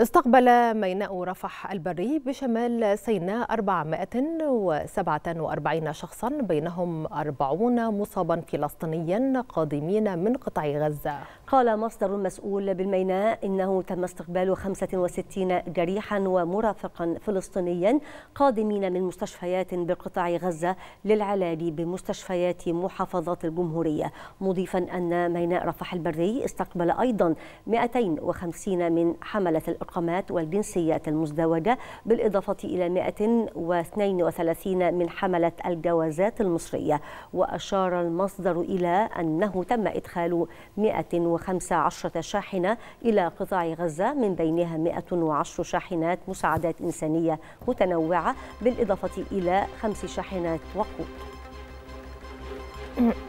استقبل ميناء رفح البري بشمال سيناء 447 شخصا بينهم 40 مصابا فلسطينيا قادمين من قطاع غزة قال مصدر مسؤول بالميناء إنه تم استقبال 65 جريحا ومرافقا فلسطينيا قادمين من مستشفيات بقطاع غزة للعلاج بمستشفيات محافظات الجمهورية مضيفا أن ميناء رفح البري استقبل أيضا 250 من حملة الإقامة الرقمات والجنسيات المزدوجة بالإضافة إلى 132 من حملة الجوازات المصرية وأشار المصدر إلى أنه تم إدخال 115 شاحنة إلى قطاع غزة من بينها 110 شاحنات مساعدات إنسانية متنوعة بالإضافة إلى خمس شاحنات وقود